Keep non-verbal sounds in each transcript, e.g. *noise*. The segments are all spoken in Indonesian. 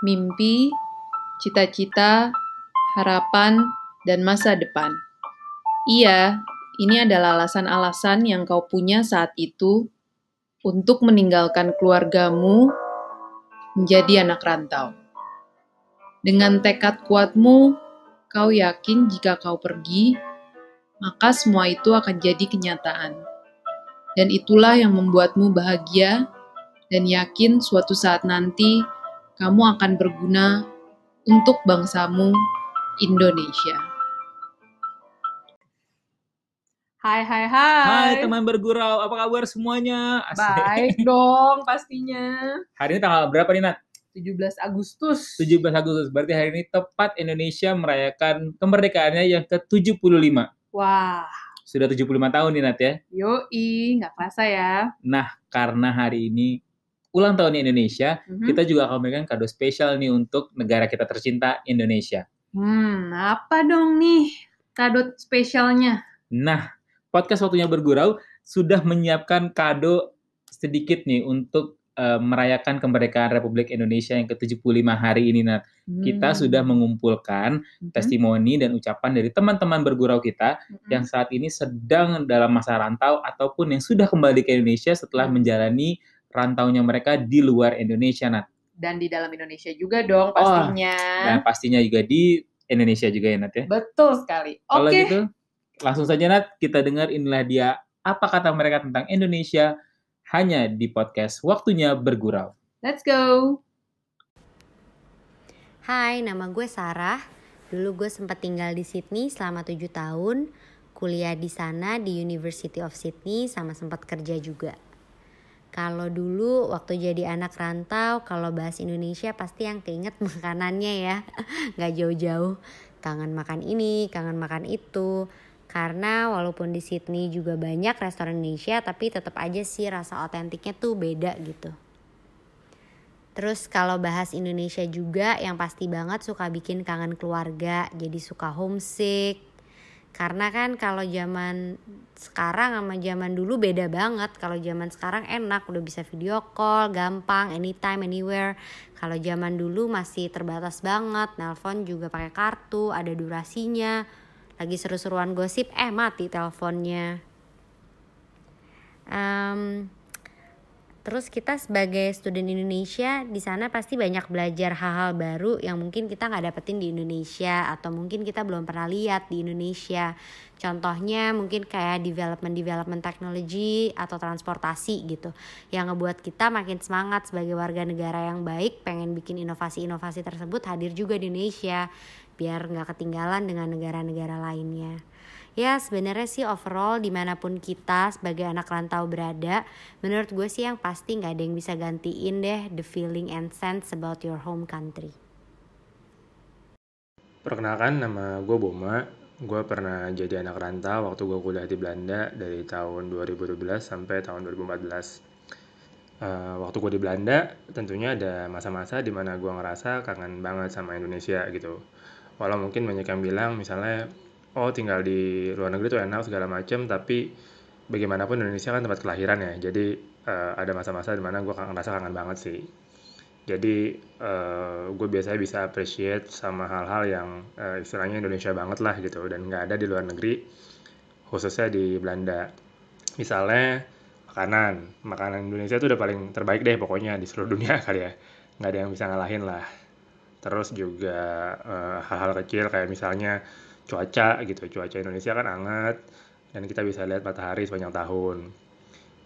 mimpi, cita-cita, harapan, dan masa depan. Iya, ini adalah alasan-alasan yang kau punya saat itu untuk meninggalkan keluargamu menjadi anak rantau. Dengan tekad kuatmu, kau yakin jika kau pergi, maka semua itu akan jadi kenyataan. Dan itulah yang membuatmu bahagia dan yakin suatu saat nanti kamu akan berguna untuk bangsamu Indonesia. Hai hai hai. Hai teman bergurau, apa kabar semuanya? Asik. Baik *laughs* dong pastinya. Hari ini tanggal berapa nih Nat? 17 Agustus. 17 Agustus, berarti hari ini tepat Indonesia merayakan kemerdekaannya yang ke-75. Wah. Sudah 75 tahun nih Nat ya. Yoi, nggak kerasa ya. Nah, karena hari ini ulang tahun Indonesia, mm-hmm. kita juga akan memberikan kado spesial nih untuk negara kita tercinta Indonesia. Hmm, apa dong nih kado spesialnya? Nah, podcast waktunya bergurau sudah menyiapkan kado sedikit nih untuk uh, merayakan kemerdekaan Republik Indonesia yang ke-75 hari ini Nat. Hmm. Kita sudah mengumpulkan hmm. testimoni dan ucapan dari teman-teman bergurau kita hmm. yang saat ini sedang dalam masa rantau ataupun yang sudah kembali ke Indonesia setelah hmm. menjalani rantaunya mereka di luar Indonesia, Nat. Dan di dalam Indonesia juga dong pastinya. Oh, dan pastinya juga di Indonesia juga ya, Nat ya. Betul sekali. Oke. Kalau okay. gitu, langsung saja Nat, kita dengar inilah dia apa kata mereka tentang Indonesia hanya di podcast Waktunya Bergurau. Let's go. Hai, nama gue Sarah. Dulu gue sempat tinggal di Sydney selama tujuh tahun, kuliah di sana di University of Sydney sama sempat kerja juga. Kalau dulu waktu jadi anak rantau, kalau bahas Indonesia pasti yang keinget *laughs* makanannya ya, nggak jauh-jauh. Kangen makan ini, kangen makan itu. Karena walaupun di Sydney juga banyak restoran Indonesia, tapi tetap aja sih rasa otentiknya tuh beda gitu. Terus kalau bahas Indonesia juga yang pasti banget suka bikin kangen keluarga, jadi suka homesick, karena kan kalau zaman sekarang sama zaman dulu beda banget kalau zaman sekarang enak udah bisa video call gampang anytime anywhere kalau zaman dulu masih terbatas banget nelpon juga pakai kartu ada durasinya lagi seru-seruan gosip eh mati teleponnya um, Terus kita sebagai student Indonesia di sana pasti banyak belajar hal-hal baru yang mungkin kita nggak dapetin di Indonesia atau mungkin kita belum pernah lihat di Indonesia. Contohnya mungkin kayak development development teknologi atau transportasi gitu yang ngebuat kita makin semangat sebagai warga negara yang baik pengen bikin inovasi-inovasi tersebut hadir juga di Indonesia biar nggak ketinggalan dengan negara-negara lainnya ya sebenarnya sih overall dimanapun kita sebagai anak rantau berada menurut gue sih yang pasti nggak ada yang bisa gantiin deh the feeling and sense about your home country perkenalkan nama gue Boma gue pernah jadi anak rantau waktu gue kuliah di Belanda dari tahun 2012 sampai tahun 2014 Uh, eh, waktu gue di Belanda tentunya ada masa-masa di mana gue ngerasa kangen banget sama Indonesia gitu. Walau mungkin banyak yang bilang misalnya oh tinggal di luar negeri tuh enak segala macem tapi bagaimanapun Indonesia kan tempat kelahiran ya jadi uh, ada masa-masa dimana gue rasa kangen banget sih jadi uh, eh, gue biasanya bisa appreciate sama hal-hal yang uh, istilahnya Indonesia banget lah gitu dan nggak ada di luar negeri khususnya di Belanda misalnya makanan makanan Indonesia itu udah paling terbaik deh pokoknya di seluruh dunia *laughs* kali ya nggak ada yang bisa ngalahin lah terus juga hal-hal uh, hal -hal kecil kayak misalnya cuaca gitu cuaca Indonesia kan anget dan kita bisa lihat matahari sepanjang tahun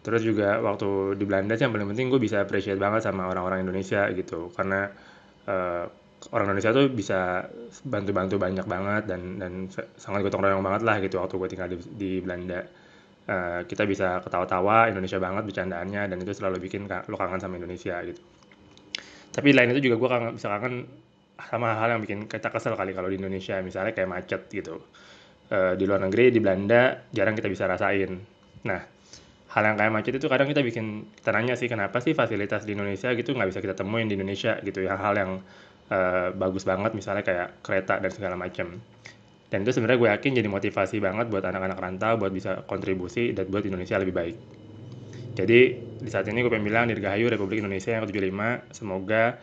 terus juga waktu di Belanda sih yang paling penting gue bisa appreciate banget sama orang-orang Indonesia gitu karena uh, orang Indonesia tuh bisa bantu-bantu banyak banget dan dan sangat gotong royong banget lah gitu waktu gue tinggal di, di Belanda uh, kita bisa ketawa-tawa Indonesia banget bercandaannya dan itu selalu bikin lo kangen sama Indonesia gitu tapi lain itu juga gue kangen, bisa kangen sama hal yang bikin kita kesel kali kalau di Indonesia misalnya kayak macet gitu e, di luar negeri di Belanda jarang kita bisa rasain nah hal yang kayak macet itu kadang kita bikin kita nanya sih kenapa sih fasilitas di Indonesia gitu nggak bisa kita temuin di Indonesia gitu ya hal yang e, bagus banget misalnya kayak kereta dan segala macam dan itu sebenarnya gue yakin jadi motivasi banget buat anak-anak rantau buat bisa kontribusi dan buat Indonesia lebih baik jadi di saat ini gue pengen bilang Dirgahayu Republik Indonesia yang ke-75 semoga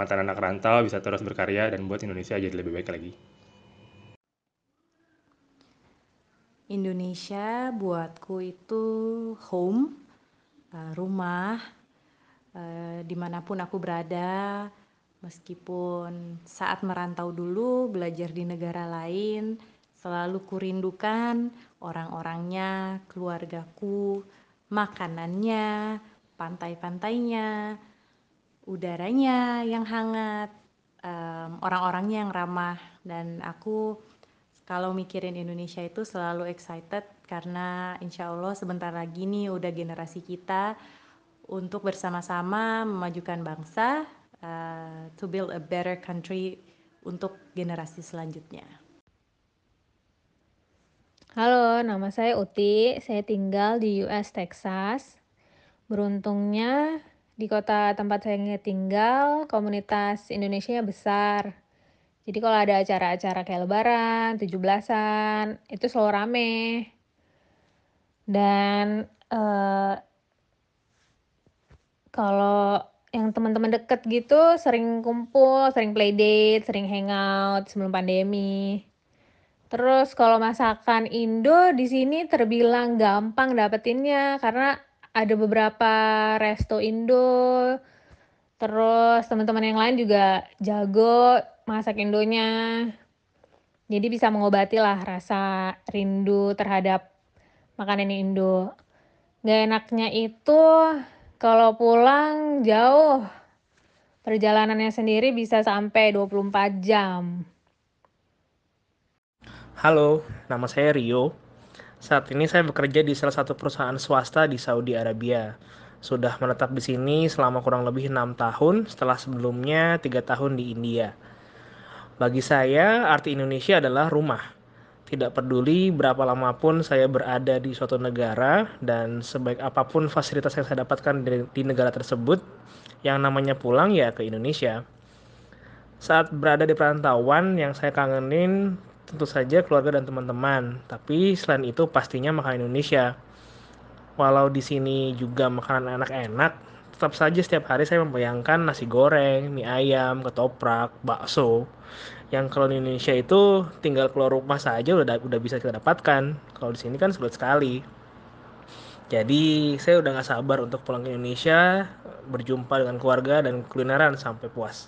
mantan anak rantau bisa terus berkarya dan buat Indonesia jadi lebih baik lagi. Indonesia buatku itu home, eh, rumah, eh, dimanapun aku berada, meskipun saat merantau dulu, belajar di negara lain, selalu kurindukan orang-orangnya, keluargaku, makanannya, pantai-pantainya, udaranya yang hangat, um, orang-orangnya yang ramah, dan aku kalau mikirin Indonesia itu selalu excited karena insya Allah sebentar lagi nih udah generasi kita untuk bersama-sama memajukan bangsa uh, to build a better country untuk generasi selanjutnya. Halo, nama saya Uti. Saya tinggal di US, Texas. Beruntungnya di kota tempat saya tinggal, komunitas Indonesia besar. Jadi kalau ada acara-acara kayak lebaran, 17-an, itu selalu rame. Dan uh, kalau yang teman-teman deket gitu sering kumpul, sering play date sering hangout sebelum pandemi. Terus kalau masakan Indo di sini terbilang gampang dapetinnya karena ada beberapa resto Indo terus teman-teman yang lain juga jago masak Indonya jadi bisa mengobati lah rasa rindu terhadap makanan Indo gak enaknya itu kalau pulang jauh perjalanannya sendiri bisa sampai 24 jam Halo, nama saya Rio. Saat ini saya bekerja di salah satu perusahaan swasta di Saudi Arabia. Sudah menetap di sini selama kurang lebih enam tahun setelah sebelumnya tiga tahun di India. Bagi saya, arti Indonesia adalah rumah. Tidak peduli berapa lama pun saya berada di suatu negara dan sebaik apapun fasilitas yang saya dapatkan di, di negara tersebut, yang namanya pulang ya ke Indonesia. Saat berada di perantauan, yang saya kangenin tentu saja keluarga dan teman-teman. Tapi selain itu pastinya makanan Indonesia. Walau di sini juga makanan enak-enak, tetap saja setiap hari saya membayangkan nasi goreng, mie ayam, ketoprak, bakso. Yang kalau di Indonesia itu tinggal keluar rumah saja udah udah bisa kita dapatkan. Kalau di sini kan sulit sekali. Jadi saya udah nggak sabar untuk pulang ke Indonesia, berjumpa dengan keluarga dan kulineran sampai puas.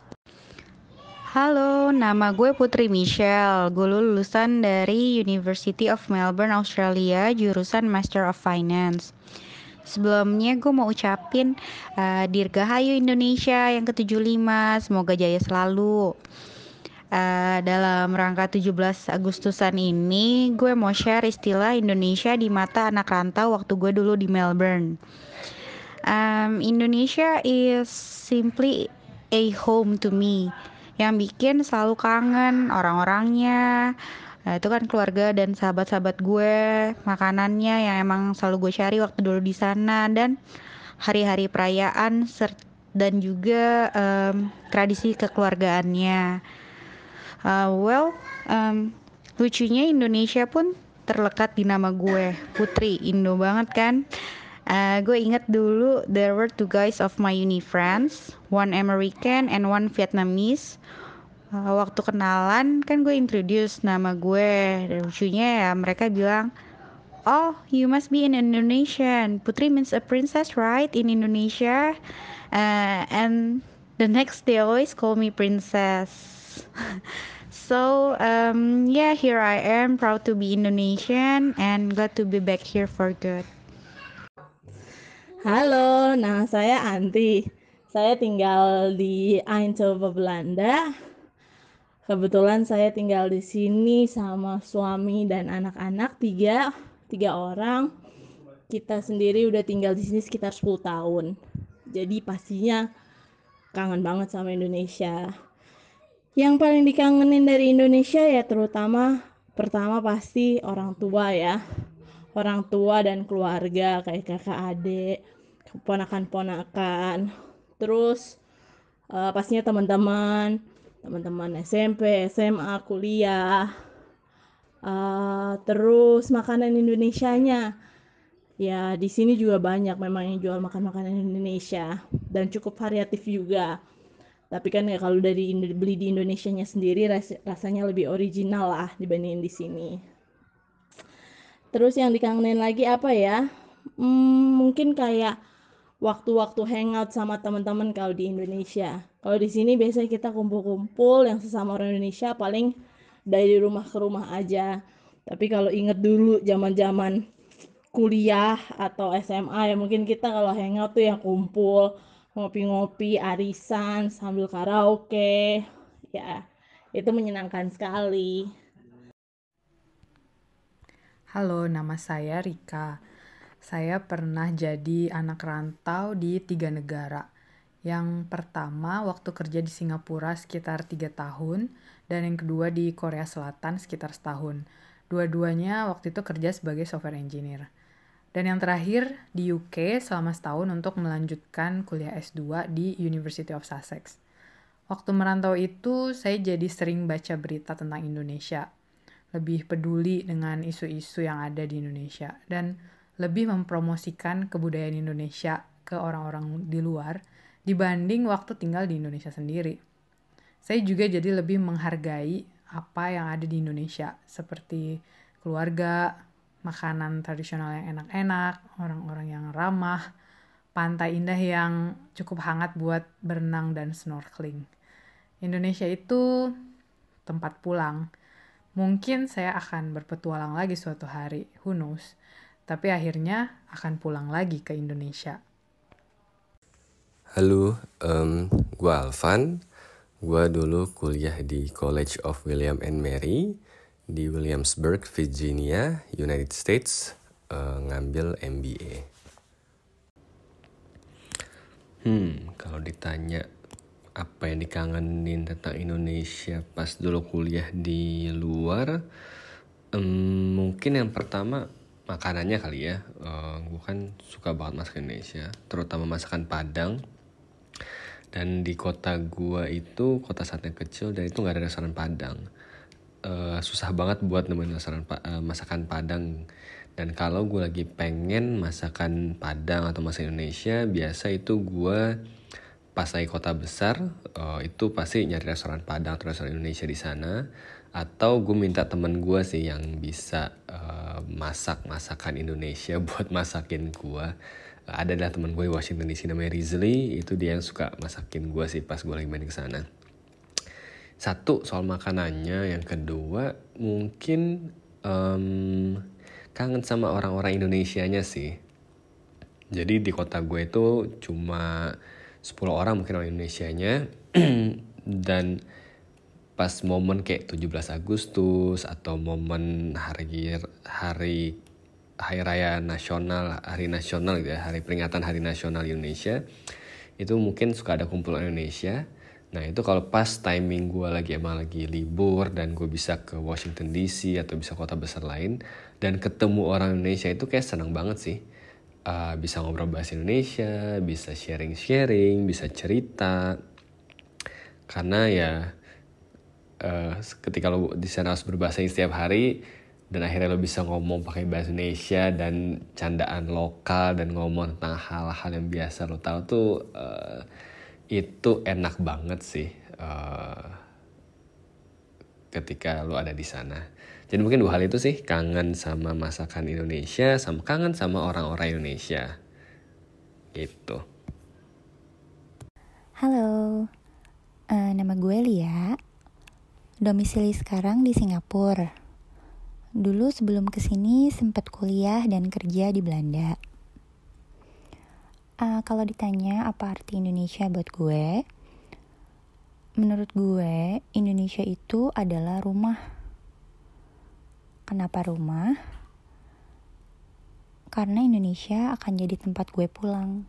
Halo, nama gue Putri Michelle. Gue lulusan dari University of Melbourne, Australia, jurusan Master of Finance. Sebelumnya gue mau ucapin uh, Dirgahayu Indonesia yang ke-75, semoga jaya selalu. Uh, dalam rangka 17 Agustusan ini, gue mau share istilah Indonesia di mata anak rantau waktu gue dulu di Melbourne. Um, Indonesia is simply a home to me yang bikin selalu kangen orang-orangnya Nah, itu kan keluarga dan sahabat-sahabat gue, makanannya yang emang selalu gue cari waktu dulu di sana dan hari-hari perayaan dan juga um, tradisi kekeluargaannya. Uh, well, um, lucunya Indonesia pun terlekat di nama gue, Putri Indo banget kan uh, gue inget dulu there were two guys of my uni friends one American and one Vietnamese uh, waktu kenalan kan gue introduce nama gue dan lucunya ya mereka bilang Oh, you must be in Indonesian. Putri means a princess, right? In Indonesia, uh, and the next day always call me princess. *laughs* so um, yeah, here I am, proud to be Indonesian and glad to be back here for good. Halo, nama saya Anti. Saya tinggal di Eindhoven, Belanda. Kebetulan saya tinggal di sini sama suami dan anak-anak tiga, tiga orang. Kita sendiri udah tinggal di sini sekitar 10 tahun. Jadi pastinya kangen banget sama Indonesia. Yang paling dikangenin dari Indonesia ya terutama pertama pasti orang tua ya. Orang tua dan keluarga kayak kakak adik, ponakan-ponakan terus uh, pastinya teman-teman teman-teman SMP SMA kuliah uh, terus makanan Indonesia-nya, ya di sini juga banyak memang yang jual makan makanan Indonesia dan cukup variatif juga tapi kan ya kalau dari beli di Indonesia nya sendiri ras rasanya lebih original lah dibandingin di sini terus yang dikangenin lagi apa ya hmm, mungkin kayak waktu-waktu hangout sama teman-teman kalau di Indonesia. Kalau di sini biasanya kita kumpul-kumpul yang sesama orang Indonesia paling dari rumah ke rumah aja. Tapi kalau inget dulu zaman-zaman kuliah atau SMA ya mungkin kita kalau hangout tuh ya kumpul ngopi-ngopi, arisan sambil karaoke. Ya, itu menyenangkan sekali. Halo, nama saya Rika saya pernah jadi anak rantau di tiga negara. Yang pertama waktu kerja di Singapura sekitar tiga tahun, dan yang kedua di Korea Selatan sekitar setahun. Dua-duanya waktu itu kerja sebagai software engineer. Dan yang terakhir di UK selama setahun untuk melanjutkan kuliah S2 di University of Sussex. Waktu merantau itu, saya jadi sering baca berita tentang Indonesia. Lebih peduli dengan isu-isu yang ada di Indonesia. Dan lebih mempromosikan kebudayaan Indonesia ke orang-orang di luar dibanding waktu tinggal di Indonesia sendiri. Saya juga jadi lebih menghargai apa yang ada di Indonesia, seperti keluarga, makanan tradisional yang enak-enak, orang-orang yang ramah, pantai indah yang cukup hangat buat berenang dan snorkeling. Indonesia itu tempat pulang. Mungkin saya akan berpetualang lagi suatu hari, who knows tapi akhirnya akan pulang lagi ke Indonesia. Halo, um, gue Alvan. Gue dulu kuliah di College of William and Mary di Williamsburg, Virginia, United States, uh, ngambil MBA. Hmm, kalau ditanya apa yang dikangenin tentang Indonesia pas dulu kuliah di luar, um, mungkin yang pertama makanannya kali ya uh, eh, gue kan suka banget masakan Indonesia terutama masakan Padang dan di kota gue itu kota sate kecil dan itu nggak ada restoran Padang uh, susah banget buat nemuin restoran uh, masakan Padang dan kalau gue lagi pengen masakan Padang atau masakan Indonesia biasa itu gue pas lagi kota besar uh, itu pasti nyari restoran Padang atau restoran Indonesia di sana atau gue minta temen gue sih yang bisa uh, masak masakan Indonesia *laughs* buat masakin gue ada lah temen gue di Washington DC namanya Rizli itu dia yang suka masakin gue sih pas gue lagi main ke sana satu soal makanannya yang kedua mungkin um, kangen sama orang-orang Indonesianya sih jadi di kota gue itu cuma 10 orang mungkin orang Indonesianya *clears throat* dan pas momen kayak 17 Agustus atau momen hari hari hari raya nasional, hari nasional gitu ya, hari peringatan hari nasional Indonesia. Itu mungkin suka ada kumpulan Indonesia. Nah itu kalau pas timing gue lagi emang lagi libur dan gue bisa ke Washington DC atau bisa kota besar lain dan ketemu orang Indonesia itu kayak senang banget sih. Uh, bisa ngobrol bahasa Indonesia, bisa sharing-sharing, bisa cerita. Karena ya Eh, ketika lo di sana harus berbahasa Inggris setiap hari dan akhirnya lo bisa ngomong pakai bahasa Indonesia dan candaan lokal dan ngomong tentang hal-hal yang biasa lo tahu tuh uh, itu enak banget sih uh, ketika lo ada di sana. Jadi mungkin dua hal itu sih kangen sama masakan Indonesia sama kangen sama orang-orang Indonesia gitu. Halo, uh, nama gue Lia. Domisili sekarang di Singapura. Dulu sebelum kesini sempat kuliah dan kerja di Belanda. Uh, kalau ditanya apa arti Indonesia buat gue, menurut gue Indonesia itu adalah rumah. Kenapa rumah? Karena Indonesia akan jadi tempat gue pulang.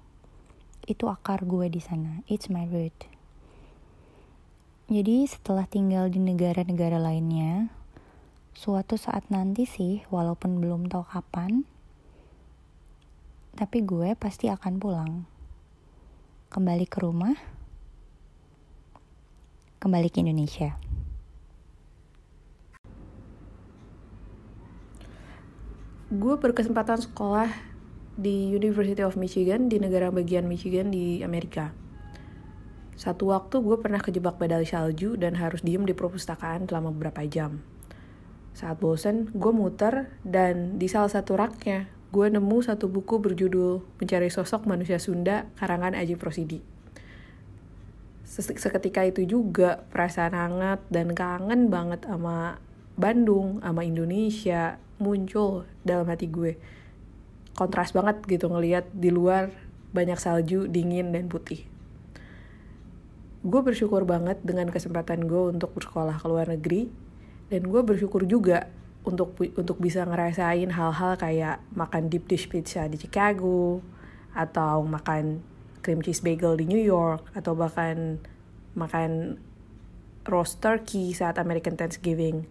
Itu akar gue di sana. It's my root. Jadi setelah tinggal di negara-negara lainnya, suatu saat nanti sih, walaupun belum tahu kapan, tapi gue pasti akan pulang. Kembali ke rumah, kembali ke Indonesia. Gue berkesempatan sekolah di University of Michigan di negara bagian Michigan di Amerika. Satu waktu gue pernah kejebak pedal salju dan harus diem di perpustakaan selama beberapa jam. Saat bosen, gue muter dan di salah satu raknya, gue nemu satu buku berjudul Mencari Sosok Manusia Sunda karangan Aji Prosidi. Seketika itu juga perasaan hangat dan kangen banget sama Bandung, sama Indonesia muncul dalam hati gue. Kontras banget gitu ngeliat di luar banyak salju, dingin, dan putih gue bersyukur banget dengan kesempatan gue untuk bersekolah ke luar negeri dan gue bersyukur juga untuk untuk bisa ngerasain hal-hal kayak makan deep dish pizza di Chicago atau makan cream cheese bagel di New York atau bahkan makan roast turkey saat American Thanksgiving.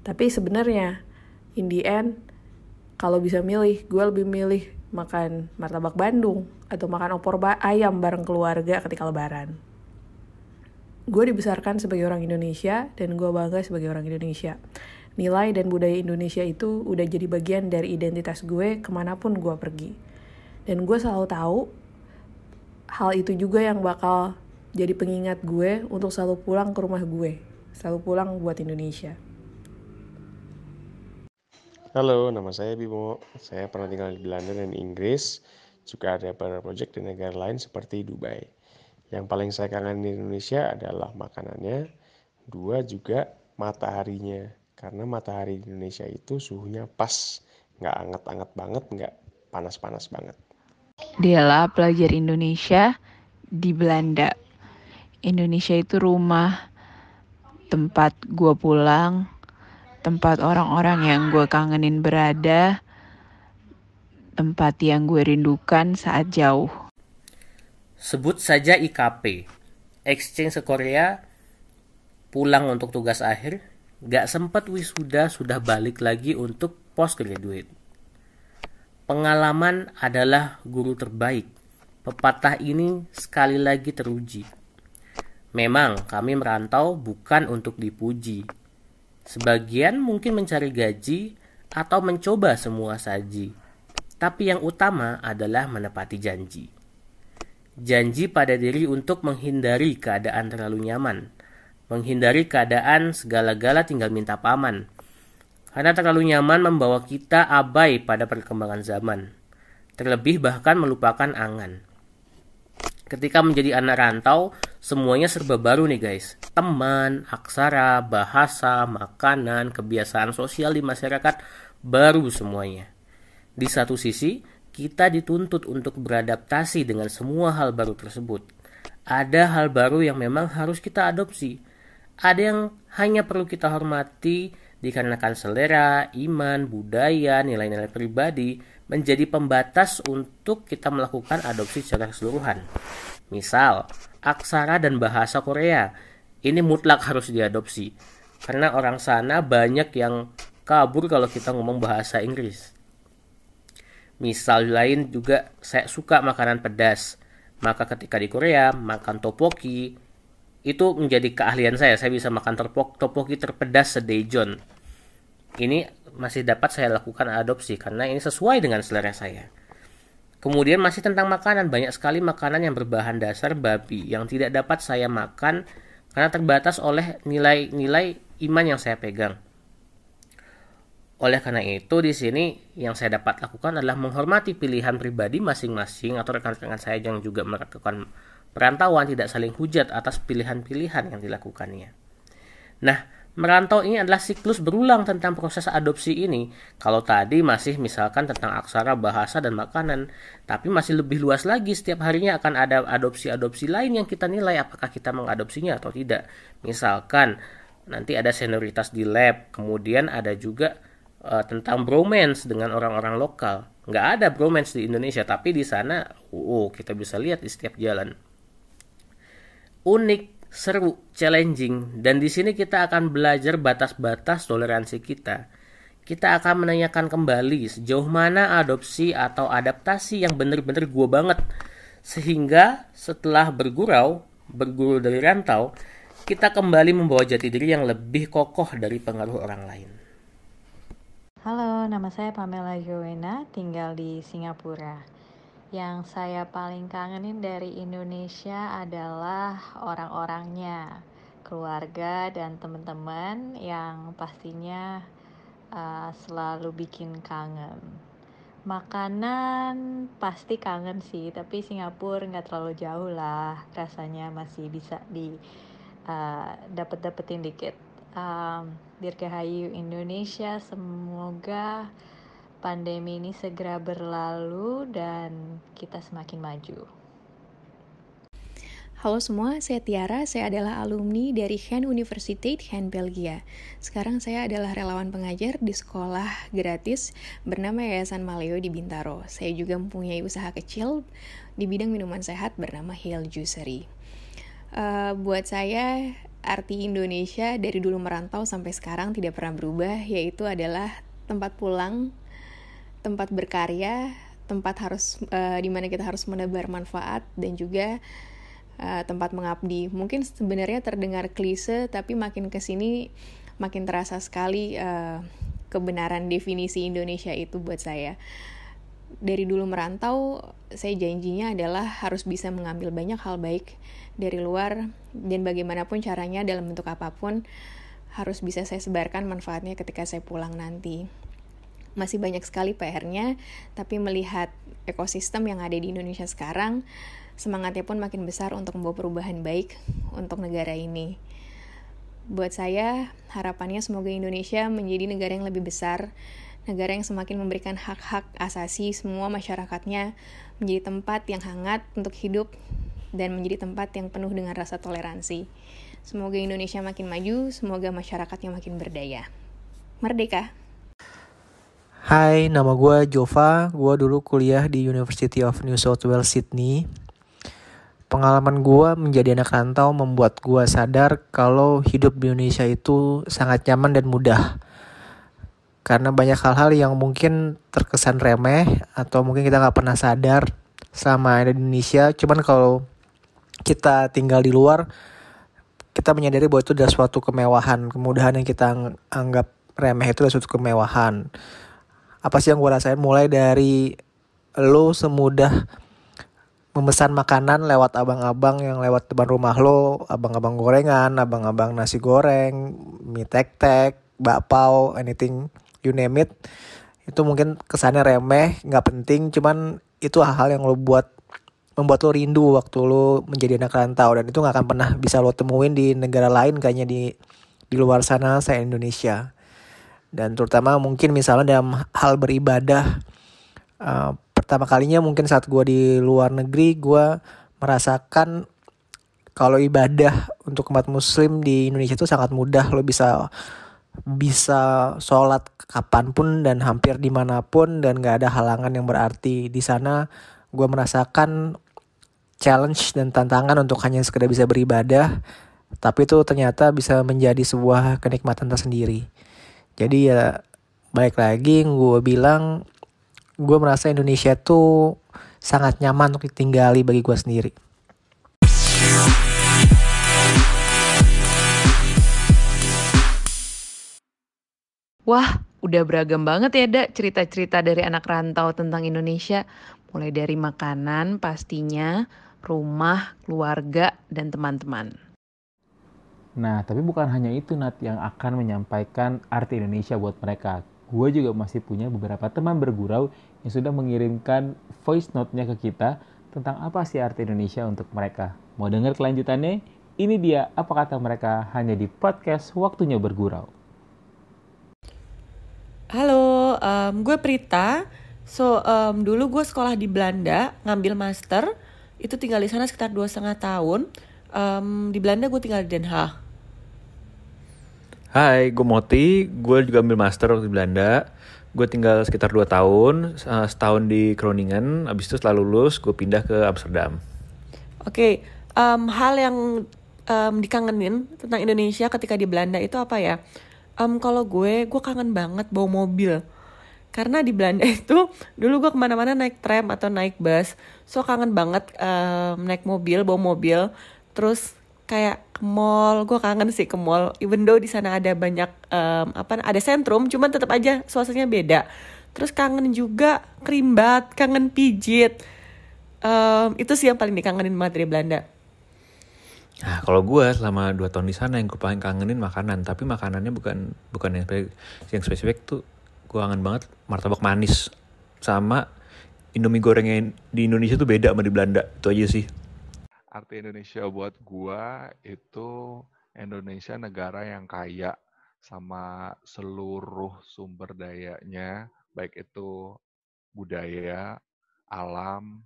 Tapi sebenarnya in the end kalau bisa milih, gue lebih milih makan martabak Bandung atau makan opor ayam bareng keluarga ketika lebaran gue dibesarkan sebagai orang Indonesia dan gue bangga sebagai orang Indonesia. Nilai dan budaya Indonesia itu udah jadi bagian dari identitas gue kemanapun gue pergi. Dan gue selalu tahu hal itu juga yang bakal jadi pengingat gue untuk selalu pulang ke rumah gue, selalu pulang buat Indonesia. Halo, nama saya Bimo. Saya pernah tinggal di Belanda dan Inggris, juga ada beberapa proyek di negara lain seperti Dubai. Yang paling saya kangen di Indonesia adalah makanannya, dua juga mataharinya. Karena matahari di Indonesia itu suhunya pas, nggak anget-anget banget, nggak panas-panas banget. Dialah pelajar Indonesia di Belanda. Indonesia itu rumah, tempat gua pulang, tempat orang-orang yang gue kangenin berada, tempat yang gue rindukan saat jauh. Sebut saja IKP, exchange ke Korea, pulang untuk tugas akhir, gak sempat wisuda sudah balik lagi untuk post graduate. Pengalaman adalah guru terbaik. Pepatah ini sekali lagi teruji. Memang kami merantau bukan untuk dipuji. Sebagian mungkin mencari gaji atau mencoba semua saji. Tapi yang utama adalah menepati janji janji pada diri untuk menghindari keadaan terlalu nyaman, menghindari keadaan segala-gala tinggal minta paman. Karena terlalu nyaman membawa kita abai pada perkembangan zaman, terlebih bahkan melupakan angan. Ketika menjadi anak rantau, semuanya serba baru nih guys. Teman, aksara, bahasa, makanan, kebiasaan sosial di masyarakat baru semuanya. Di satu sisi, kita dituntut untuk beradaptasi dengan semua hal baru tersebut. Ada hal baru yang memang harus kita adopsi. Ada yang hanya perlu kita hormati dikarenakan selera, iman, budaya, nilai-nilai pribadi menjadi pembatas untuk kita melakukan adopsi secara keseluruhan. Misal, aksara dan bahasa Korea. Ini mutlak harus diadopsi karena orang sana banyak yang kabur kalau kita ngomong bahasa Inggris Misal lain juga saya suka makanan pedas. Maka ketika di Korea makan topoki itu menjadi keahlian saya. Saya bisa makan topok, topoki terpedas sedejon. Ini masih dapat saya lakukan adopsi karena ini sesuai dengan selera saya. Kemudian masih tentang makanan, banyak sekali makanan yang berbahan dasar babi yang tidak dapat saya makan karena terbatas oleh nilai-nilai iman yang saya pegang. Oleh karena itu di sini yang saya dapat lakukan adalah menghormati pilihan pribadi masing-masing atau rekan-rekan saya yang juga melakukan perantauan tidak saling hujat atas pilihan-pilihan yang dilakukannya. Nah, merantau ini adalah siklus berulang tentang proses adopsi ini. Kalau tadi masih misalkan tentang aksara, bahasa, dan makanan, tapi masih lebih luas lagi setiap harinya akan ada adopsi-adopsi lain yang kita nilai apakah kita mengadopsinya atau tidak. Misalkan nanti ada senioritas di lab, kemudian ada juga uh, tentang bromance dengan orang-orang lokal. Nggak ada bromance di Indonesia, tapi di sana, oh, kita bisa lihat di setiap jalan. Unik, seru, challenging, dan di sini kita akan belajar batas-batas toleransi kita. Kita akan menanyakan kembali sejauh mana adopsi atau adaptasi yang benar-benar gua banget. Sehingga setelah bergurau, berguru dari rantau, kita kembali membawa jati diri yang lebih kokoh dari pengaruh orang lain. Halo, nama saya Pamela Joena, tinggal di Singapura. Yang saya paling kangenin dari Indonesia adalah orang-orangnya, keluarga dan teman-teman yang pastinya uh, selalu bikin kangen. Makanan pasti kangen sih, tapi Singapura nggak terlalu jauh lah, rasanya masih bisa di uh, dapet-dapetin dikit um, Dirgahayu Indonesia semoga pandemi ini segera berlalu dan kita semakin maju. Halo semua, saya Tiara. Saya adalah alumni dari Hen Universiteit Hen, Belgia. Sekarang saya adalah relawan pengajar di sekolah gratis bernama Yayasan Maleo di Bintaro. Saya juga mempunyai usaha kecil di bidang minuman sehat bernama Hill Juicery. Uh, buat saya, arti Indonesia dari dulu merantau sampai sekarang tidak pernah berubah, yaitu adalah tempat pulang, tempat berkarya, tempat harus uh, eh, dimana kita harus menebar manfaat dan juga uh, tempat mengabdi. Mungkin sebenarnya terdengar klise, tapi makin kesini makin terasa sekali uh, kebenaran definisi Indonesia itu buat saya. Dari dulu merantau, saya janjinya adalah harus bisa mengambil banyak hal baik dari luar dan bagaimanapun caranya dalam bentuk apapun harus bisa saya sebarkan manfaatnya ketika saya pulang nanti. Masih banyak sekali PR-nya, tapi melihat ekosistem yang ada di Indonesia sekarang, semangatnya pun makin besar untuk membawa perubahan baik untuk negara ini. Buat saya, harapannya semoga Indonesia menjadi negara yang lebih besar, negara yang semakin memberikan hak-hak asasi semua masyarakatnya menjadi tempat yang hangat untuk hidup dan menjadi tempat yang penuh dengan rasa toleransi. Semoga Indonesia makin maju, semoga masyarakatnya makin berdaya. Merdeka! Hai, nama gue Jova. Gue dulu kuliah di University of New South Wales, Sydney. Pengalaman gue menjadi anak rantau membuat gue sadar kalau hidup di Indonesia itu sangat nyaman dan mudah. Karena banyak hal-hal yang mungkin terkesan remeh atau mungkin kita nggak pernah sadar selama ada di Indonesia. Cuman kalau kita tinggal di luar kita menyadari bahwa itu adalah suatu kemewahan kemudahan yang kita anggap remeh itu adalah suatu kemewahan apa sih yang gue rasain mulai dari lo semudah memesan makanan lewat abang-abang yang lewat depan rumah lo, abang-abang gorengan, abang-abang nasi goreng, mie tek-tek, bakpao, anything you name it. Itu mungkin kesannya remeh, nggak penting, cuman itu hal-hal yang lo buat membuat lo rindu waktu lo menjadi anak rantau dan itu nggak akan pernah bisa lo temuin di negara lain kayaknya di di luar sana saya Indonesia dan terutama mungkin misalnya dalam hal beribadah uh, pertama kalinya mungkin saat gue di luar negeri gue merasakan kalau ibadah untuk umat muslim di Indonesia itu sangat mudah lo bisa bisa sholat kapanpun dan hampir dimanapun dan nggak ada halangan yang berarti di sana gue merasakan challenge dan tantangan untuk hanya sekedar bisa beribadah, tapi itu ternyata bisa menjadi sebuah kenikmatan tersendiri. Jadi ya balik lagi gue bilang gue merasa Indonesia tuh sangat nyaman untuk ditinggali bagi gue sendiri. Wah, udah beragam banget ya, da cerita-cerita dari anak rantau tentang Indonesia. Mulai dari makanan pastinya, rumah, keluarga, dan teman-teman. Nah, tapi bukan hanya itu Nat yang akan menyampaikan arti Indonesia buat mereka. Gue juga masih punya beberapa teman bergurau yang sudah mengirimkan voice note-nya ke kita tentang apa sih arti Indonesia untuk mereka. Mau dengar kelanjutannya? Ini dia apa kata mereka hanya di podcast Waktunya Bergurau. Halo, um, gue Prita. So, um, dulu gue sekolah di Belanda, ngambil master itu tinggal di sana sekitar dua setengah tahun um, di Belanda gue tinggal di Den Haag Hai, gue Moti. Gue juga ambil master waktu di Belanda. Gue tinggal sekitar 2 tahun, eh, setahun di Groningen. Abis itu setelah lulus, gue pindah ke Amsterdam. Oke, okay. um, hal yang um, dikangenin tentang Indonesia ketika di Belanda itu apa ya? Um, Kalau gue, gue kangen banget bawa mobil karena di Belanda *laughs* itu dulu gue kemana-mana naik tram atau naik bus so kangen banget um, naik mobil bawa mobil terus kayak ke mall gue kangen sih ke mall even though di sana ada banyak um, apa ada sentrum cuman tetap aja suasananya beda terus kangen juga kerimbat kangen pijit um, itu sih yang paling dikangenin banget dari Belanda Nah, kalau gue selama dua tahun di sana yang gue paling kangenin makanan, tapi makanannya bukan bukan yang spesifik, yang spesifik tuh gue kangen banget martabak manis sama Indomie gorengnya di Indonesia tuh beda sama di Belanda itu aja sih arti Indonesia buat gue itu Indonesia negara yang kaya sama seluruh sumber dayanya baik itu budaya, alam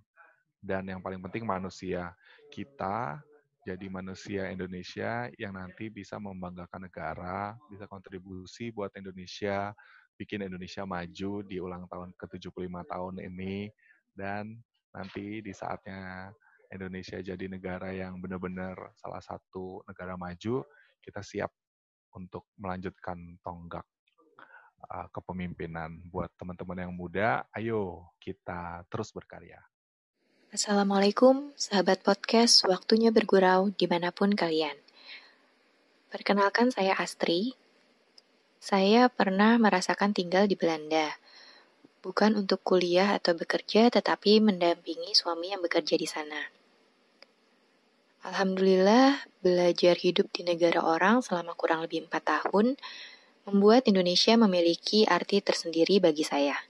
dan yang paling penting manusia. Kita jadi manusia Indonesia yang nanti bisa membanggakan negara, bisa kontribusi buat Indonesia, bikin Indonesia maju di ulang tahun ke-75 tahun ini dan nanti di saatnya Indonesia jadi negara yang benar-benar salah satu negara maju, kita siap untuk melanjutkan tonggak uh, kepemimpinan. Buat teman-teman yang muda, ayo kita terus berkarya. Assalamualaikum, sahabat podcast, waktunya bergurau dimanapun kalian. Perkenalkan saya Astri, saya pernah merasakan tinggal di Belanda. Bukan untuk kuliah atau bekerja, tetapi mendampingi suami yang bekerja di sana. Alhamdulillah, belajar hidup di negara orang selama kurang lebih empat tahun membuat Indonesia memiliki arti tersendiri bagi saya.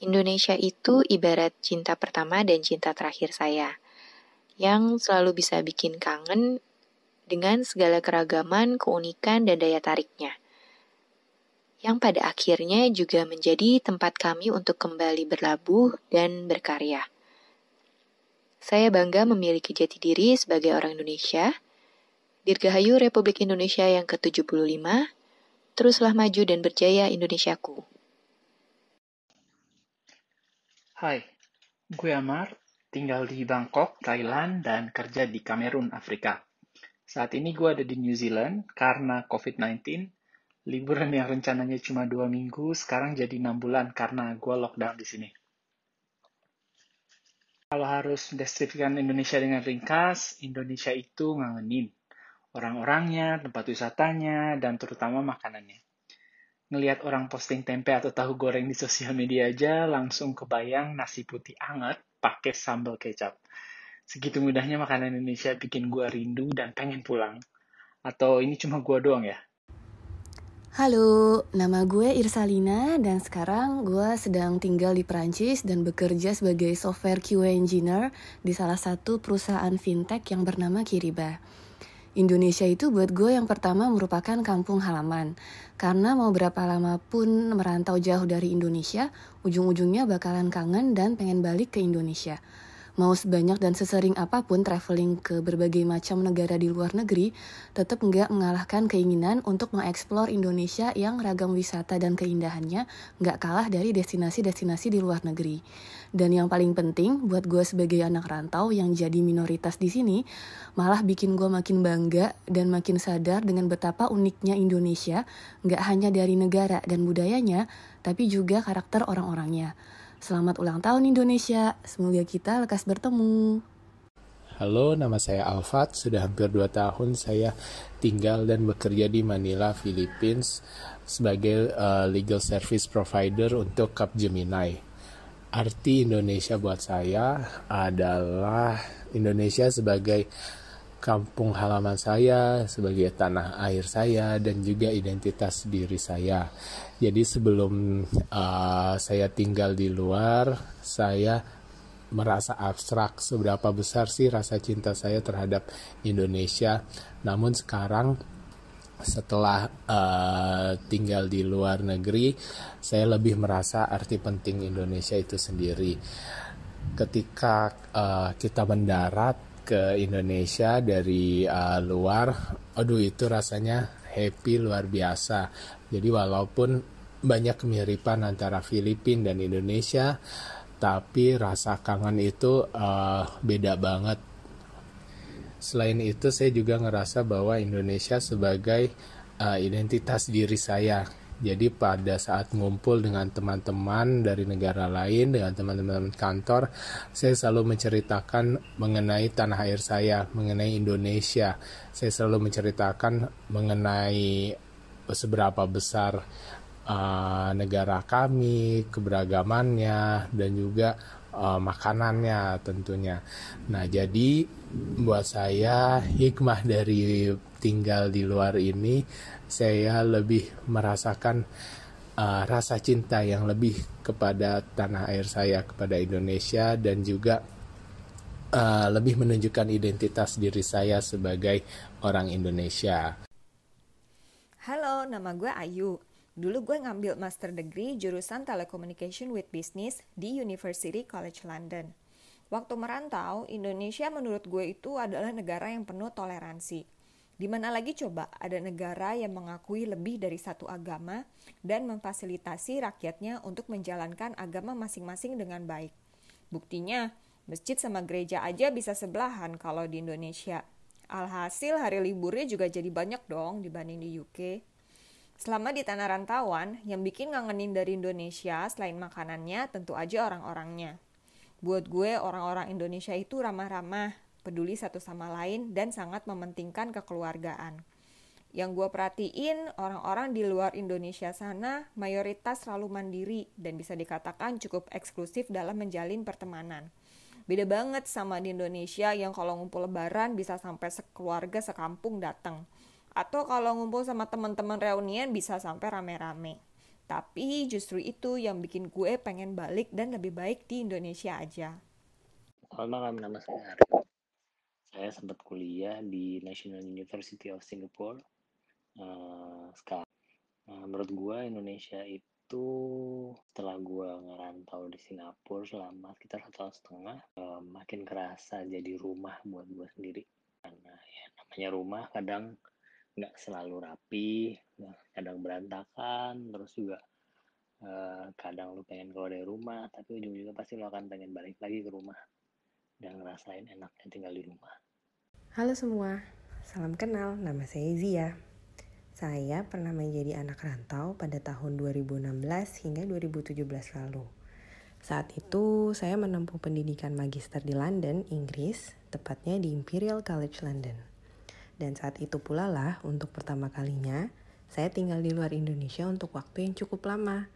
Indonesia itu ibarat cinta pertama dan cinta terakhir saya, yang selalu bisa bikin kangen dengan segala keragaman, keunikan, dan daya tariknya yang pada akhirnya juga menjadi tempat kami untuk kembali berlabuh dan berkarya. Saya bangga memiliki jati diri sebagai orang Indonesia. Dirgahayu Republik Indonesia yang ke-75, teruslah maju dan berjaya Indonesiaku. Hai, gue Amar, tinggal di Bangkok, Thailand, dan kerja di Kamerun, Afrika. Saat ini gue ada di New Zealand karena COVID-19 liburan yang rencananya cuma dua minggu sekarang jadi enam bulan karena gue lockdown di sini. Kalau harus deskripsikan Indonesia dengan ringkas, Indonesia itu ngangenin orang-orangnya, tempat wisatanya, dan terutama makanannya. Ngeliat orang posting tempe atau tahu goreng di sosial media aja, langsung kebayang nasi putih anget pakai sambal kecap. Segitu mudahnya makanan Indonesia bikin gue rindu dan pengen pulang. Atau ini cuma gue doang ya? Halo, nama gue Irsalina dan sekarang gue sedang tinggal di Perancis dan bekerja sebagai software QA engineer di salah satu perusahaan fintech yang bernama Kiriba. Indonesia itu buat gue yang pertama merupakan kampung halaman, karena mau berapa lama pun merantau jauh dari Indonesia, ujung-ujungnya bakalan kangen dan pengen balik ke Indonesia. Mau sebanyak dan sesering apapun traveling ke berbagai macam negara di luar negeri, tetap nggak mengalahkan keinginan untuk mengeksplor Indonesia yang ragam wisata dan keindahannya nggak kalah dari destinasi-destinasi di luar negeri. Dan yang paling penting, buat gue sebagai anak rantau yang jadi minoritas di sini, malah bikin gue makin bangga dan makin sadar dengan betapa uniknya Indonesia, nggak hanya dari negara dan budayanya, tapi juga karakter orang-orangnya. Selamat ulang tahun Indonesia, semoga kita lekas bertemu. Halo, nama saya Alfat. Sudah hampir 2 tahun saya tinggal dan bekerja di Manila, Philippines sebagai uh, legal service provider untuk Gemini. Arti Indonesia buat saya adalah Indonesia sebagai kampung halaman saya sebagai tanah air saya dan juga identitas diri saya. Jadi sebelum uh, saya tinggal di luar, saya merasa abstrak seberapa besar sih rasa cinta saya terhadap Indonesia. Namun sekarang setelah uh, tinggal di luar negeri, saya lebih merasa arti penting Indonesia itu sendiri. Ketika uh, kita mendarat ke Indonesia dari uh, luar, aduh itu rasanya happy luar biasa. Jadi walaupun banyak kemiripan antara Filipina dan Indonesia, tapi rasa kangen itu uh, beda banget. Selain itu, saya juga ngerasa bahwa Indonesia sebagai uh, identitas diri saya jadi pada saat ngumpul dengan teman-teman dari negara lain, dengan teman-teman kantor, saya selalu menceritakan mengenai tanah air saya, mengenai Indonesia. Saya selalu menceritakan mengenai seberapa besar uh, negara kami, keberagamannya, dan juga uh, makanannya tentunya. Nah, jadi buat saya hikmah dari tinggal di luar ini saya lebih merasakan uh, rasa cinta yang lebih kepada tanah air saya, kepada Indonesia, dan juga uh, lebih menunjukkan identitas diri saya sebagai orang Indonesia. Halo, nama gue Ayu. Dulu gue ngambil master degree jurusan Telecommunication with Business di University College London. Waktu merantau, Indonesia menurut gue itu adalah negara yang penuh toleransi. Di mana lagi coba ada negara yang mengakui lebih dari satu agama dan memfasilitasi rakyatnya untuk menjalankan agama masing-masing dengan baik. Buktinya, masjid sama gereja aja bisa sebelahan kalau di Indonesia. Alhasil hari liburnya juga jadi banyak dong dibanding di UK. Selama di tanah rantauan, yang bikin ngangenin dari Indonesia selain makanannya tentu aja orang-orangnya. Buat gue orang-orang Indonesia itu ramah-ramah, peduli satu sama lain, dan sangat mementingkan kekeluargaan. Yang gue perhatiin, orang-orang di luar Indonesia sana mayoritas selalu mandiri dan bisa dikatakan cukup eksklusif dalam menjalin pertemanan. Beda banget sama di Indonesia yang kalau ngumpul lebaran bisa sampai sekeluarga sekampung datang. Atau kalau ngumpul sama teman-teman reunian bisa sampai rame-rame. Tapi justru itu yang bikin gue pengen balik dan lebih baik di Indonesia aja. Selamat malam, nama saya Arif saya sempat kuliah di National University of Singapore. Uh, sekarang, uh, menurut gue Indonesia itu setelah gue ngerantau di Singapura selama sekitar satu tahun setengah, uh, makin kerasa jadi rumah buat gue sendiri. Karena ya namanya rumah kadang nggak selalu rapi, kadang berantakan, terus juga uh, kadang lu pengen keluar dari rumah, tapi ujung-ujungnya pasti lu akan pengen balik lagi ke rumah dan ngerasain enaknya tinggal di rumah. Halo semua, salam kenal, nama saya Zia. Saya pernah menjadi anak rantau pada tahun 2016 hingga 2017 lalu. Saat itu saya menempuh pendidikan magister di London, Inggris, tepatnya di Imperial College London. Dan saat itu pula lah untuk pertama kalinya saya tinggal di luar Indonesia untuk waktu yang cukup lama,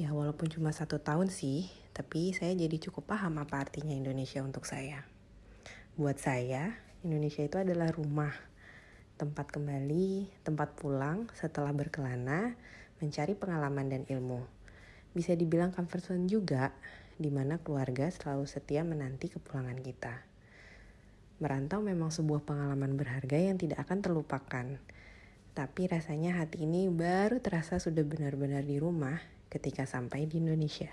Ya walaupun cuma satu tahun sih, tapi saya jadi cukup paham apa artinya Indonesia untuk saya. Buat saya, Indonesia itu adalah rumah, tempat kembali, tempat pulang setelah berkelana, mencari pengalaman dan ilmu. Bisa dibilang comfort zone juga, di mana keluarga selalu setia menanti kepulangan kita. Merantau memang sebuah pengalaman berharga yang tidak akan terlupakan. Tapi rasanya hati ini baru terasa sudah benar-benar di rumah ketika sampai di Indonesia.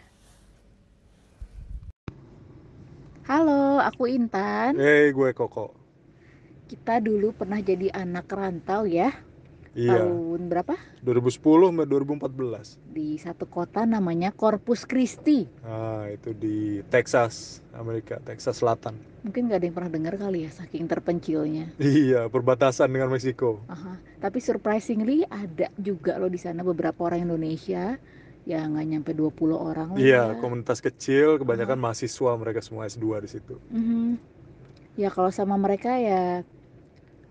Halo, aku Intan. Hey, gue Koko. Kita dulu pernah jadi anak rantau ya. Iya. Tahun berapa? 2010 sampai 2014. Di satu kota namanya Corpus Christi. Ah, itu di Texas, Amerika, Texas Selatan. Mungkin nggak ada yang pernah dengar kali ya, saking terpencilnya. *laughs* Iya, perbatasan dengan Meksiko. Aha. Tapi surprisingly ada juga loh di sana beberapa orang Indonesia ya nggak nyampe 20 orang lah. Iya, ya. komunitas kecil, kebanyakan hmm. mahasiswa mereka semua S2 di situ. Uh Ya kalau sama mereka ya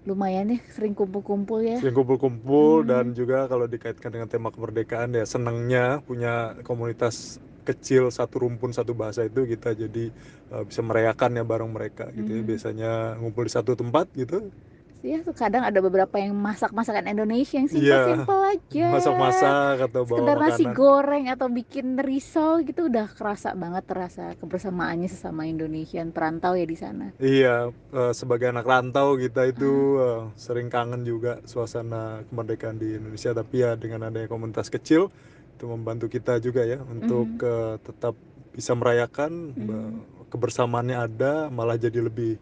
lumayan nih sering kumpul-kumpul ya. Sering kumpul-kumpul hmm. dan juga kalau dikaitkan dengan tema kemerdekaan ya senangnya punya komunitas kecil satu rumpun satu bahasa itu kita jadi uh, bisa merayakannya bareng mereka gitu ya. Mm-hmm. Biasanya ngumpul di satu tempat gitu, ya tuh kadang ada beberapa yang masak masakan Indonesia yang iya. simpel-simpel yeah. aja masak-masak atau bawa sekedar makanan. goreng atau bikin risol gitu udah kerasa banget terasa kebersamaannya sesama Indonesian perantau ya di sana iya uh, sebagai anak rantau kita itu uh, sering kangen juga suasana kemerdekaan di Indonesia tapi ya dengan adanya komunitas kecil itu membantu kita juga ya untuk hmm. uh, tetap bisa merayakan hmm. kebersamaannya ada malah jadi lebih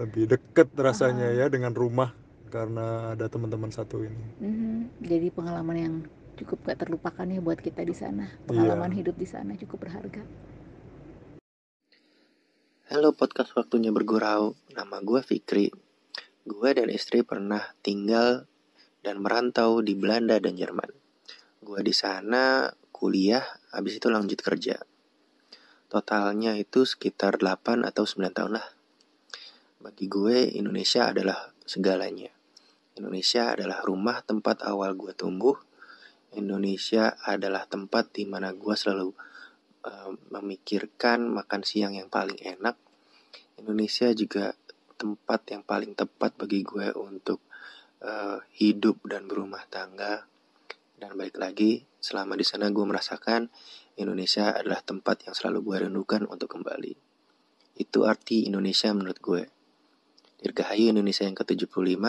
lebih deket rasanya uh ya dengan rumah karena ada teman-teman satu ini. Mm-hmm. Jadi pengalaman yang cukup gak terlupakan ya buat kita di sana. Iya. Pengalaman yeah. hidup di sana cukup berharga. Halo podcast waktunya bergurau. Nama gue Fikri. Gue dan istri pernah tinggal dan merantau di Belanda dan Jerman. Gue di sana kuliah, habis itu lanjut kerja. Totalnya itu sekitar 8 atau 9 tahun lah. Bagi gue, Indonesia adalah segalanya. Indonesia adalah rumah tempat awal gue tumbuh. Indonesia adalah tempat di mana gue selalu uh, memikirkan makan siang yang paling enak. Indonesia juga tempat yang paling tepat bagi gue untuk uh, hidup dan berumah tangga. Dan balik lagi, selama di sana gue merasakan Indonesia adalah tempat yang selalu gue rindukan untuk kembali. Itu arti Indonesia menurut gue. Dirgahayu Indonesia yang ke-75,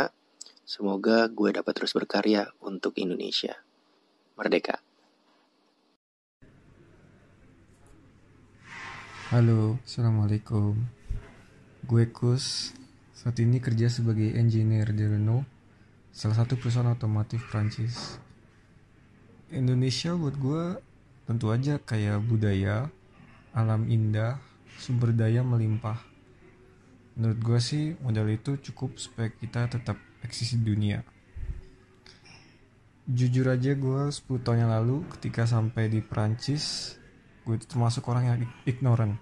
semoga gue dapat terus berkarya untuk Indonesia. Merdeka! Halo, Assalamualaikum. Gue Kus, saat ini kerja sebagai engineer di Renault, salah satu perusahaan otomotif Prancis. Indonesia buat gue tentu aja kayak budaya, alam indah, sumber daya melimpah menurut gue sih modal itu cukup supaya kita tetap eksis di dunia jujur aja gue 10 tahun yang lalu ketika sampai di Perancis gue itu termasuk orang yang ignorant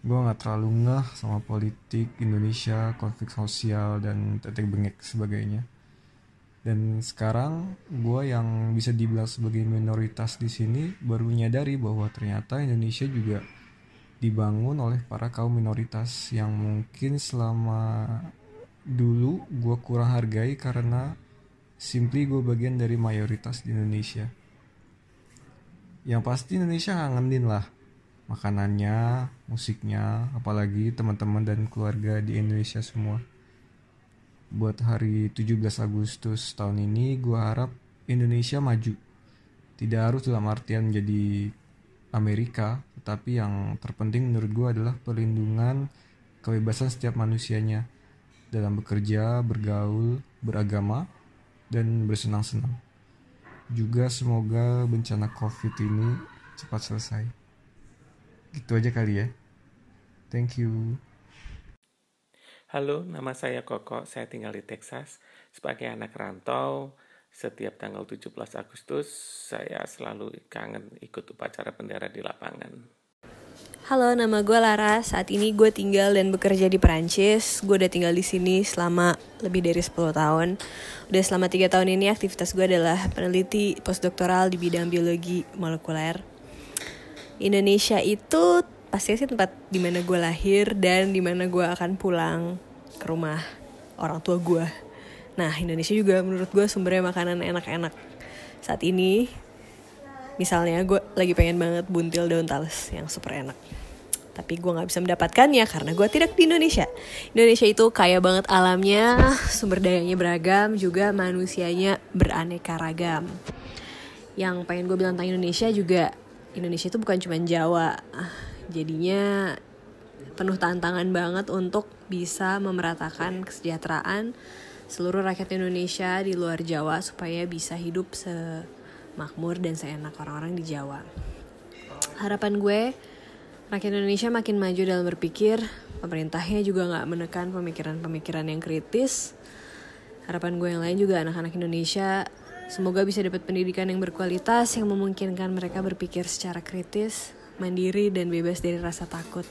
gue gak terlalu ngeh sama politik Indonesia konflik sosial dan tetek bengek sebagainya dan sekarang gue yang bisa dibilang sebagai minoritas di sini baru menyadari bahwa ternyata Indonesia juga dibangun oleh para kaum minoritas yang mungkin selama dulu gue kurang hargai karena simply gue bagian dari mayoritas di Indonesia. Yang pasti Indonesia ngangenin lah makanannya, musiknya, apalagi teman-teman dan keluarga di Indonesia semua. Buat hari 17 Agustus tahun ini gue harap Indonesia maju. Tidak harus dalam artian menjadi Amerika, tetapi yang terpenting menurut gue adalah perlindungan kebebasan setiap manusianya dalam bekerja, bergaul, beragama, dan bersenang-senang. Juga semoga bencana COVID ini cepat selesai. Gitu aja kali ya. Thank you. Halo, nama saya Koko. Saya tinggal di Texas. Sebagai anak rantau, setiap tanggal 17 Agustus saya selalu kangen ikut upacara bendera di lapangan. Halo, nama gue Lara. Saat ini gue tinggal dan bekerja di Perancis. Gue udah tinggal di sini selama lebih dari 10 tahun. Udah selama 3 tahun ini aktivitas gue adalah peneliti postdoktoral di bidang biologi molekuler. Indonesia itu pasti sih tempat dimana gue lahir dan dimana gue akan pulang ke rumah orang tua gue. Nah, Indonesia juga menurut gue sumbernya makanan enak-enak. Saat ini, misalnya gue lagi pengen banget buntil daun talas yang super enak. Tapi gue gak bisa mendapatkannya karena gue tidak di Indonesia. Indonesia itu kaya banget alamnya, sumber dayanya beragam, juga manusianya beraneka ragam. Yang pengen gue bilang tentang Indonesia juga, Indonesia itu bukan cuma Jawa. Jadinya penuh tantangan banget untuk bisa memeratakan kesejahteraan seluruh rakyat Indonesia di luar Jawa supaya bisa hidup semakmur dan seenak orang-orang di Jawa. Harapan gue, rakyat Indonesia makin maju dalam berpikir, pemerintahnya juga gak menekan pemikiran-pemikiran yang kritis. Harapan gue yang lain juga anak-anak Indonesia semoga bisa dapat pendidikan yang berkualitas yang memungkinkan mereka berpikir secara kritis, mandiri dan bebas dari rasa takut.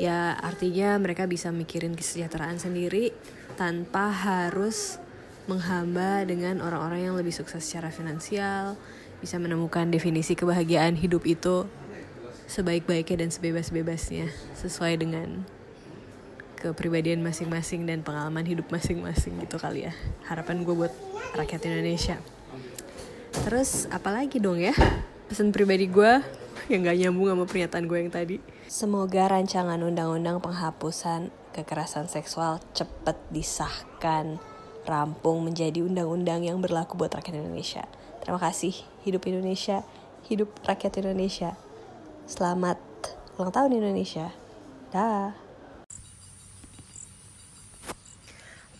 Ya artinya mereka bisa mikirin kesejahteraan sendiri, tanpa harus menghamba dengan orang-orang yang lebih sukses secara finansial, bisa menemukan definisi kebahagiaan hidup itu sebaik-baiknya dan sebebas-bebasnya sesuai dengan kepribadian masing-masing dan pengalaman hidup masing-masing gitu kali ya. Harapan gue buat rakyat Indonesia. Terus apalagi dong ya pesan pribadi gue yang gak nyambung sama pernyataan gue yang tadi. Semoga rancangan undang-undang penghapusan kekerasan seksual cepat disahkan, rampung menjadi undang-undang yang berlaku buat rakyat Indonesia. Terima kasih, hidup Indonesia, hidup rakyat Indonesia. Selamat ulang tahun Indonesia. Dah.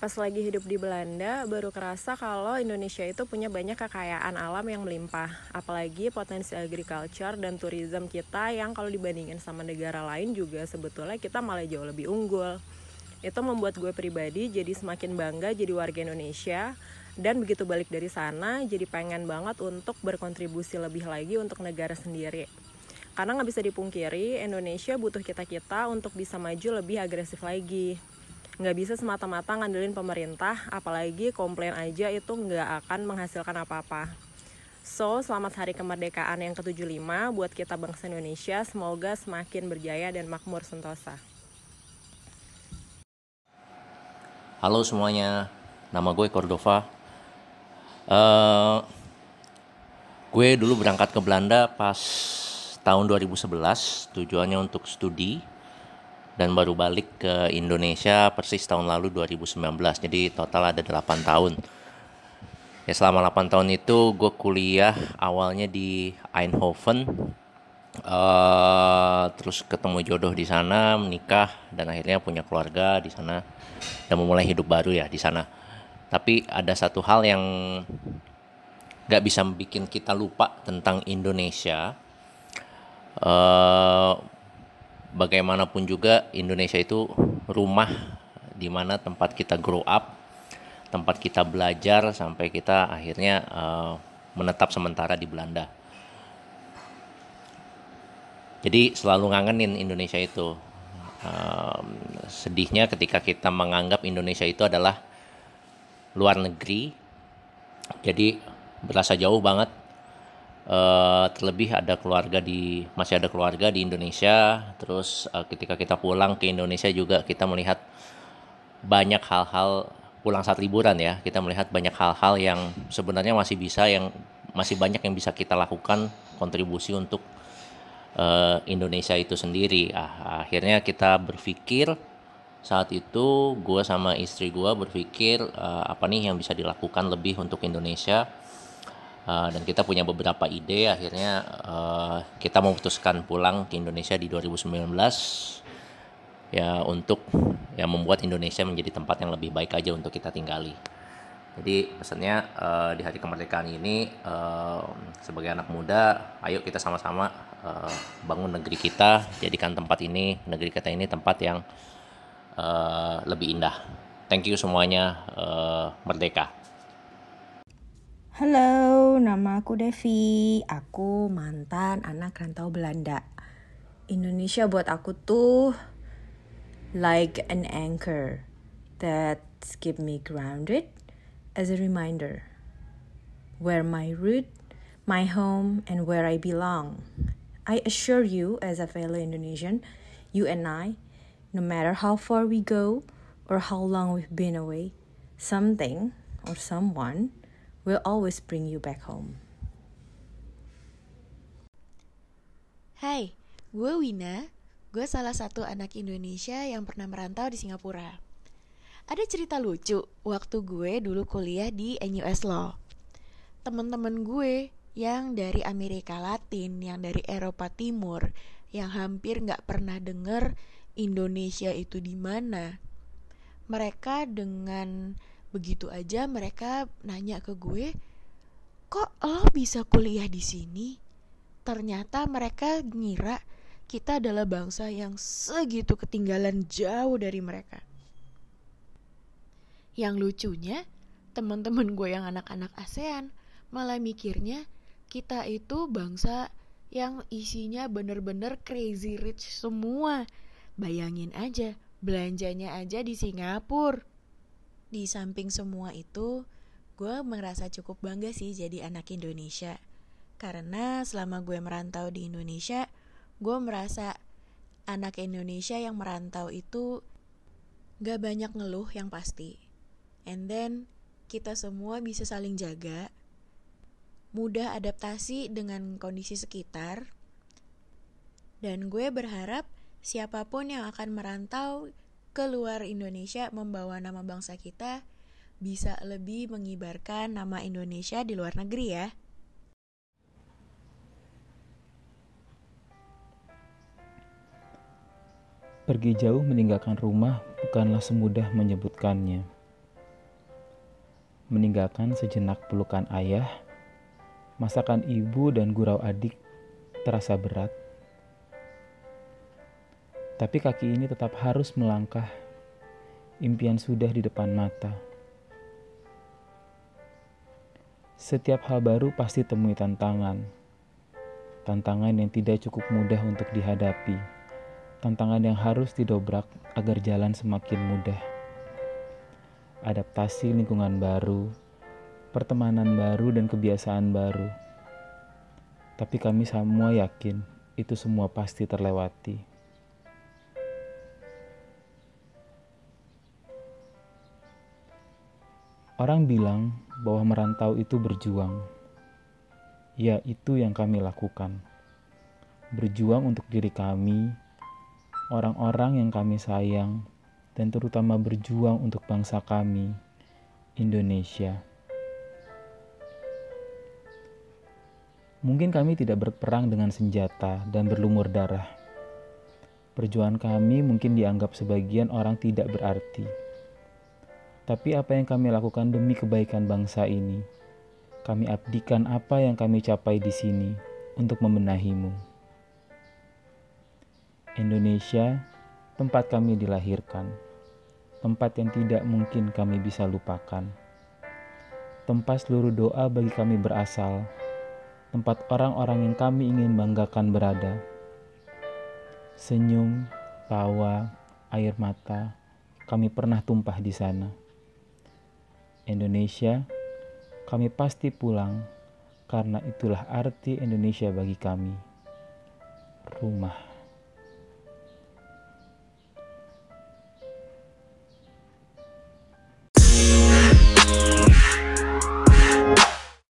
pas lagi hidup di Belanda baru kerasa kalau Indonesia itu punya banyak kekayaan alam yang melimpah apalagi potensi agriculture dan tourism kita yang kalau dibandingin sama negara lain juga sebetulnya kita malah jauh lebih unggul itu membuat gue pribadi jadi semakin bangga jadi warga Indonesia dan begitu balik dari sana jadi pengen banget untuk berkontribusi lebih lagi untuk negara sendiri karena nggak bisa dipungkiri Indonesia butuh kita-kita untuk bisa maju lebih agresif lagi nggak bisa semata-mata ngandelin pemerintah apalagi komplain aja itu nggak akan menghasilkan apa-apa So, selamat Hari Kemerdekaan yang ke-75 buat kita bangsa Indonesia. Semoga semakin berjaya dan makmur sentosa. Halo semuanya, nama gue Cordova. Uh, gue dulu berangkat ke Belanda pas tahun 2011, tujuannya untuk studi dan baru balik ke Indonesia persis tahun lalu 2019. Jadi total ada 8 tahun. Ya selama 8 tahun itu gue kuliah awalnya di Eindhoven. Uh, terus ketemu jodoh di sana, menikah dan akhirnya punya keluarga di sana dan memulai hidup baru ya di sana. Tapi ada satu hal yang gak bisa bikin kita lupa tentang Indonesia. Uh, bagaimanapun juga Indonesia itu rumah di mana tempat kita grow up, tempat kita belajar sampai kita akhirnya uh, menetap sementara di Belanda. Jadi selalu ngangenin Indonesia itu. Uh, sedihnya ketika kita menganggap Indonesia itu adalah luar negeri, jadi berasa jauh banget uh, terlebih ada keluarga di masih ada keluarga di Indonesia terus uh, ketika kita pulang ke Indonesia juga kita melihat banyak hal-hal pulang saat liburan ya kita melihat banyak hal-hal yang sebenarnya masih bisa yang masih banyak yang bisa kita lakukan kontribusi untuk uh, Indonesia itu sendiri ah, akhirnya kita berpikir saat itu gue sama istri gue berpikir uh, apa nih yang bisa dilakukan lebih untuk Indonesia Eh, dan kita punya beberapa ide akhirnya uh, kita memutuskan pulang ke Indonesia di 2019 ya untuk ya membuat Indonesia menjadi tempat yang lebih baik aja untuk kita tinggali. Jadi pesannya uh, eh, di hari kemerdekaan ini uh, sebagai anak muda, ayo kita sama-sama uh, bangun negeri kita, jadikan tempat ini negeri kita ini tempat yang uh, lebih indah. Thank you semuanya, uh, merdeka. Halo, nama aku Devi. Aku mantan anak rantau Belanda. Indonesia buat aku tuh like an anchor that keep me grounded as a reminder where my root, my home, and where I belong. I assure you, as a fellow Indonesian, you and I, no matter how far we go or how long we've been away, something or someone will always bring you back home. Hai, gue Wina. Gue salah satu anak Indonesia yang pernah merantau di Singapura. Ada cerita lucu waktu gue dulu kuliah di NUS Law. Temen-temen gue yang dari Amerika Latin, yang dari Eropa Timur, yang hampir nggak pernah denger Indonesia itu di mana. Mereka dengan begitu aja mereka nanya ke gue kok lo bisa kuliah di sini ternyata mereka ngira kita adalah bangsa yang segitu ketinggalan jauh dari mereka yang lucunya teman-teman gue yang anak-anak ASEAN malah mikirnya kita itu bangsa yang isinya bener-bener crazy rich semua. Bayangin aja, belanjanya aja di Singapura di samping semua itu, gue merasa cukup bangga sih jadi anak Indonesia. Karena selama gue merantau di Indonesia, gue merasa anak Indonesia yang merantau itu gak banyak ngeluh yang pasti. And then, kita semua bisa saling jaga, mudah adaptasi dengan kondisi sekitar, dan gue berharap siapapun yang akan merantau keluar Indonesia membawa nama bangsa kita bisa lebih mengibarkan nama Indonesia di luar negeri ya. Pergi jauh meninggalkan rumah bukanlah semudah menyebutkannya. Meninggalkan sejenak pelukan ayah, masakan ibu dan gurau adik terasa berat tapi kaki ini tetap harus melangkah. Impian sudah di depan mata. Setiap hal baru pasti temui tantangan. Tantangan yang tidak cukup mudah untuk dihadapi. Tantangan yang harus didobrak agar jalan semakin mudah. Adaptasi lingkungan baru, pertemanan baru dan kebiasaan baru. Tapi kami semua yakin itu semua pasti terlewati. Orang bilang bahwa merantau itu berjuang. Ya, itu yang kami lakukan. Berjuang untuk diri kami, orang-orang yang kami sayang, dan terutama berjuang untuk bangsa kami, Indonesia. Mungkin kami tidak berperang dengan senjata dan berlumur darah. Perjuangan kami mungkin dianggap sebagian orang tidak berarti tapi apa yang kami lakukan demi kebaikan bangsa ini. Kami abdikan apa yang kami capai di sini untuk membenahimu. Indonesia, tempat kami dilahirkan, tempat yang tidak mungkin kami bisa lupakan, tempat seluruh doa bagi kami berasal, tempat orang-orang yang kami ingin banggakan berada. Senyum, tawa, air mata, kami pernah tumpah di sana. Indonesia, kami pasti pulang karena itulah arti Indonesia bagi kami. Rumah